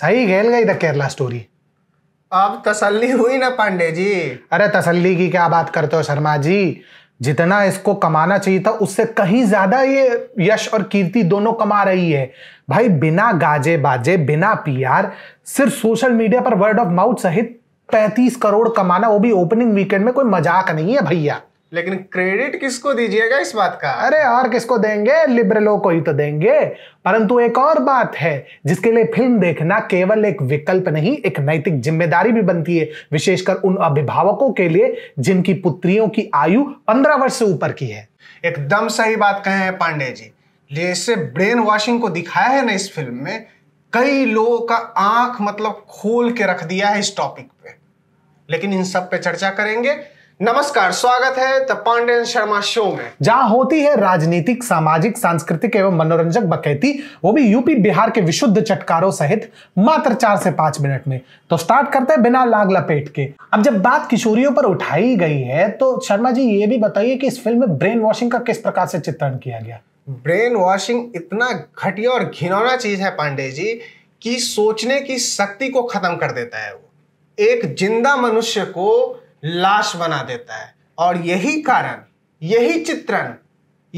सही खेल गई द केरला स्टोरी अब तसल्ली हुई ना पांडे जी अरे तसल्ली की क्या बात करते हो शर्मा जी जितना इसको कमाना चाहिए था उससे कहीं ज्यादा ये यश और कीर्ति दोनों कमा रही है भाई बिना गाजे बाजे बिना पीआर सिर्फ सोशल मीडिया पर वर्ड ऑफ माउथ सहित 35 करोड़ कमाना वो भी ओपनिंग वीकेंड में कोई मजाक नहीं है भैया लेकिन क्रेडिट किसको दीजिएगा इस बात का अरे और किसको देंगे लिबरलों को ही तो देंगे परंतु एक और बात है जिसके लिए फिल्म देखना केवल एक विकल्प नहीं एक नैतिक जिम्मेदारी भी बनती है विशेषकर उन अभिभावकों के लिए जिनकी पुत्रियों की आयु पंद्रह वर्ष से ऊपर की है एकदम सही बात कहे हैं पांडे जी जैसे ब्रेन वॉशिंग को दिखाया है ना इस फिल्म में कई लोगों का आंख मतलब खोल के रख दिया है इस टॉपिक पे लेकिन इन सब पे चर्चा करेंगे नमस्कार स्वागत है द पांडेन शर्मा शो में जहां होती है राजनीतिक सामाजिक सांस्कृतिक एवं मनोरंजक बकैती वो भी यूपी बिहार के विशुद्ध चटकारों सहित मात्र चार से पांच मिनट में तो स्टार्ट करते हैं बिना लाग लपेट के अब जब बात किशोरियों पर उठाई गई है तो शर्मा जी ये भी बताइए कि इस फिल्म में ब्रेन वॉशिंग का किस प्रकार से चित्रण किया गया ब्रेन वॉशिंग इतना घटिया और घिनौना चीज है पांडे जी की सोचने की शक्ति को खत्म कर देता है वो एक जिंदा मनुष्य को लाश बना देता है और यही कारण यही चित्रण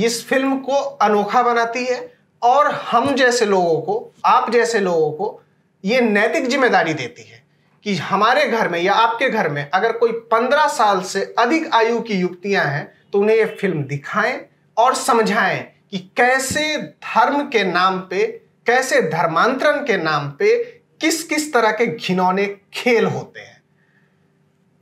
इस फिल्म को अनोखा बनाती है और हम जैसे लोगों को आप जैसे लोगों को ये नैतिक जिम्मेदारी देती है कि हमारे घर में या आपके घर में अगर कोई पंद्रह साल से अधिक आयु की युक्तियां हैं तो उन्हें ये फिल्म दिखाएं और समझाएं कि कैसे धर्म के नाम पे कैसे धर्मांतरण के नाम पे किस किस तरह के घिनौने खेल होते हैं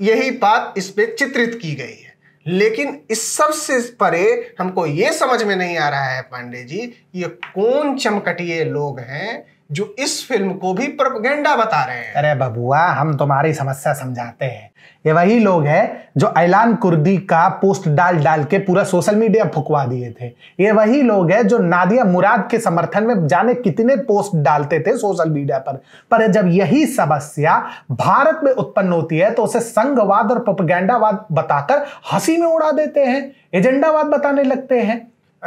यही बात इस पर चित्रित की गई है लेकिन इस सबसे परे हमको ये समझ में नहीं आ रहा है पांडे जी ये कौन चमकटिए लोग हैं जो इस फिल्म को भी प्रोपगेंडा बता रहे हैं अरे बबुआ हम तुम्हारी समस्या समझाते हैं ये वही लोग हैं जो ऐलान कुर्दी का पोस्ट डाल डाल के पूरा सोशल मीडिया फुकवा दिए थे ये वही लोग हैं जो नादिया मुराद के समर्थन में जाने कितने पोस्ट डालते थे सोशल मीडिया पर पर जब यही समस्या भारत में उत्पन्न होती है तो उसे संघवाद और प्रोपगेंडावाद बताकर हंसी में उड़ा देते हैं एजेंडावाद बताने लगते हैं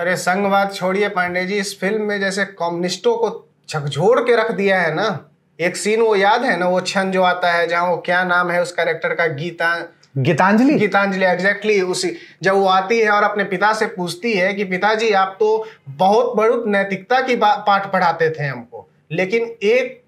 अरे संघवाद छोड़िए पांडे जी इस फिल्म में जैसे कम्युनिस्टों को झकझोर के रख दिया है ना एक सीन वो याद है ना वो क्षण जो आता है जहाँ वो क्या नाम है उस कैरेक्टर का गीता गीतांजलि गीतांजलि एग्जैक्टली exactly, उसी जब वो आती है और अपने पिता से पूछती है कि पिताजी आप तो बहुत बड़ी नैतिकता की पाठ पढ़ाते थे हमको लेकिन एक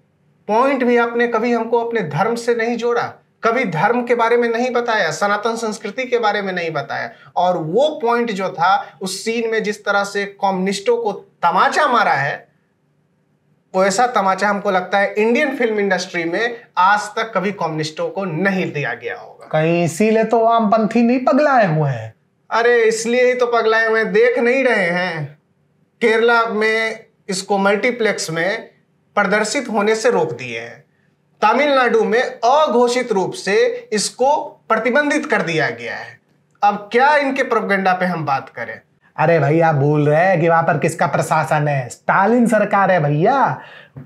पॉइंट भी आपने कभी हमको अपने धर्म से नहीं जोड़ा कभी धर्म के बारे में नहीं बताया सनातन संस्कृति के बारे में नहीं बताया और वो पॉइंट जो था उस सीन में जिस तरह से कम्युनिस्टों को तमाचा मारा है ऐसा तमाचा हमको लगता है इंडियन फिल्म इंडस्ट्री में आज तक कभी कम्युनिस्टों को नहीं दिया गया होगा कहीं इसीलिए तो वामपंथी नहीं पगलाए हुए हैं अरे इसलिए ही तो पगलाए हुए देख नहीं रहे हैं केरला में इसको मल्टीप्लेक्स में प्रदर्शित होने से रोक दिए हैं तमिलनाडु में अघोषित रूप से इसको प्रतिबंधित कर दिया गया है अब क्या इनके प्रोपगेंडा पे हम बात करें अरे भैया भूल रहे हैं कि वहां पर किसका प्रशासन है स्टालिन सरकार है भैया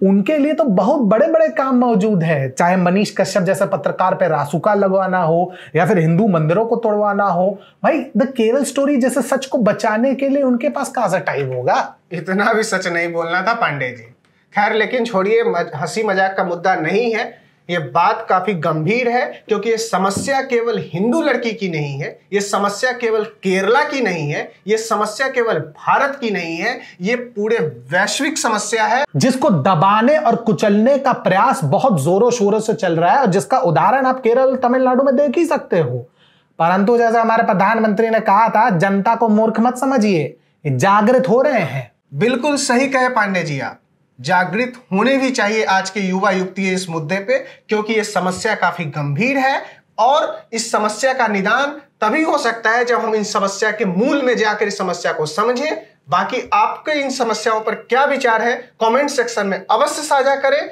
उनके लिए तो बहुत बड़े बड़े काम मौजूद है चाहे मनीष कश्यप जैसे पत्रकार पे रासुका लगवाना हो या फिर हिंदू मंदिरों को तोड़वाना हो भाई द केरल स्टोरी जैसे सच को बचाने के लिए उनके पास कहा से टाइम होगा इतना भी सच नहीं बोलना था पांडे जी खैर लेकिन छोड़िए हंसी मजाक का मुद्दा नहीं है ये बात काफी गंभीर है क्योंकि ये समस्या केवल हिंदू लड़की की नहीं है ये समस्या केवल केरला की नहीं है ये समस्या केवल भारत की नहीं है ये पूरे वैश्विक समस्या है जिसको दबाने और कुचलने का प्रयास बहुत जोरों शोरों से चल रहा है और जिसका उदाहरण आप केरल तमिलनाडु में देख ही सकते हो परंतु जैसे हमारे प्रधानमंत्री ने कहा था जनता को मूर्ख मत समझिए जागृत हो रहे हैं बिल्कुल सही कहे पांडे जी आप जागृत होने भी चाहिए आज के युवा युवती इस मुद्दे पे क्योंकि ये समस्या काफी गंभीर है और इस समस्या का निदान तभी हो सकता है जब हम इन समस्या के मूल में जाकर इस समस्या को समझें बाकी आपके इन समस्याओं पर क्या विचार है कमेंट सेक्शन में अवश्य साझा करें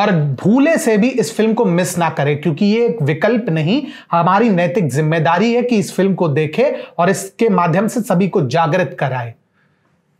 और भूले से भी इस फिल्म को मिस ना करें क्योंकि ये एक विकल्प नहीं हमारी नैतिक जिम्मेदारी है कि इस फिल्म को देखें और इसके माध्यम से सभी को जागृत कराए